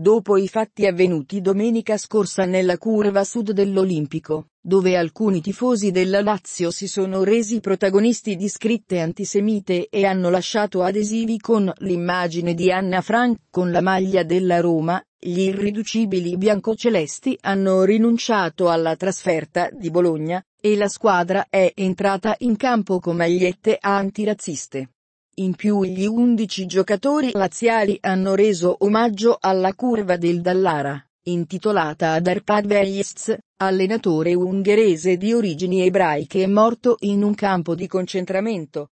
dopo i fatti avvenuti domenica scorsa nella curva sud dell'Olimpico, dove alcuni tifosi della Lazio si sono resi protagonisti di scritte antisemite e hanno lasciato adesivi con l'immagine di Anna Frank con la maglia della Roma, gli irriducibili biancocelesti hanno rinunciato alla trasferta di Bologna, e la squadra è entrata in campo con magliette antirazziste. In più gli 11 giocatori laziali hanno reso omaggio alla curva del Dallara, intitolata ad Arpad Vejc, allenatore ungherese di origini ebraiche morto in un campo di concentramento.